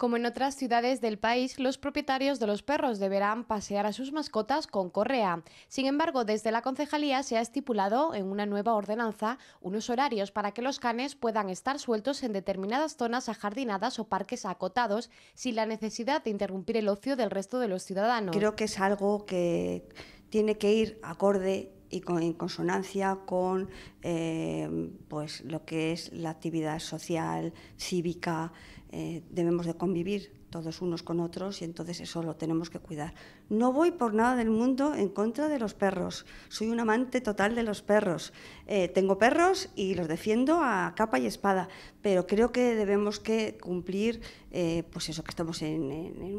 Como en otras ciudades del país, los propietarios de los perros deberán pasear a sus mascotas con correa. Sin embargo, desde la concejalía se ha estipulado en una nueva ordenanza unos horarios para que los canes puedan estar sueltos en determinadas zonas ajardinadas o parques acotados sin la necesidad de interrumpir el ocio del resto de los ciudadanos. Creo que es algo que tiene que ir acorde y en consonancia con eh, pues lo que es la actividad social, cívica, eh, debemos de convivir todos unos con otros y entonces eso lo tenemos que cuidar. No voy por nada del mundo en contra de los perros, soy un amante total de los perros. Eh, tengo perros y los defiendo a capa y espada, pero creo que debemos que cumplir, eh, pues eso, que estamos en,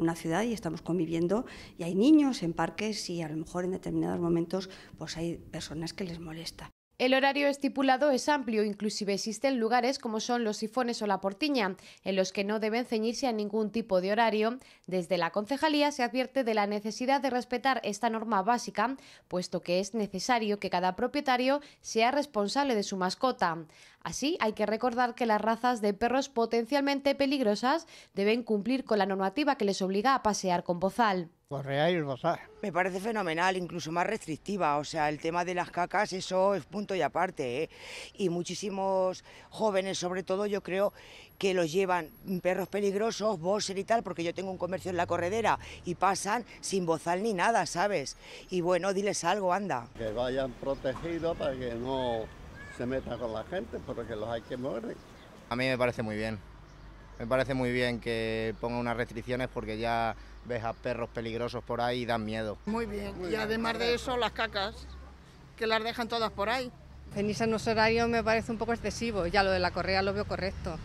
una ciudad y estamos conviviendo y hay niños en parques y a lo mejor en determinados momentos pues hay personas que les molesta. El horario estipulado es amplio, inclusive existen lugares como son los sifones o la portiña, en los que no deben ceñirse a ningún tipo de horario. Desde la concejalía se advierte de la necesidad de respetar esta norma básica, puesto que es necesario que cada propietario sea responsable de su mascota. Así, hay que recordar que las razas de perros potencialmente peligrosas deben cumplir con la normativa que les obliga a pasear con bozal. Correa pues y el Me parece fenomenal, incluso más restrictiva. O sea, el tema de las cacas, eso es punto y aparte. ¿eh? Y muchísimos jóvenes, sobre todo, yo creo que los llevan perros peligrosos, boxer y tal, porque yo tengo un comercio en la corredera y pasan sin bozar ni nada, ¿sabes? Y bueno, diles algo, anda. Que vayan protegidos para que no se metan con la gente, porque los hay que morir. A mí me parece muy bien. Me parece muy bien que ponga unas restricciones porque ya ves a perros peligrosos por ahí y dan miedo. Muy bien, y además de eso las cacas, que las dejan todas por ahí. Tenirse en los horarios me parece un poco excesivo, ya lo de la correa lo veo correcto.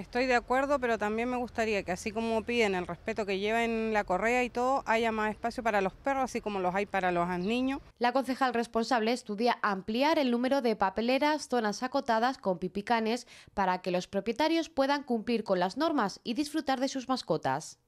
Estoy de acuerdo, pero también me gustaría que así como piden el respeto que lleven la correa y todo, haya más espacio para los perros, así como los hay para los niños. La concejal responsable estudia ampliar el número de papeleras, zonas acotadas con pipicanes, para que los propietarios puedan cumplir con las normas y disfrutar de sus mascotas.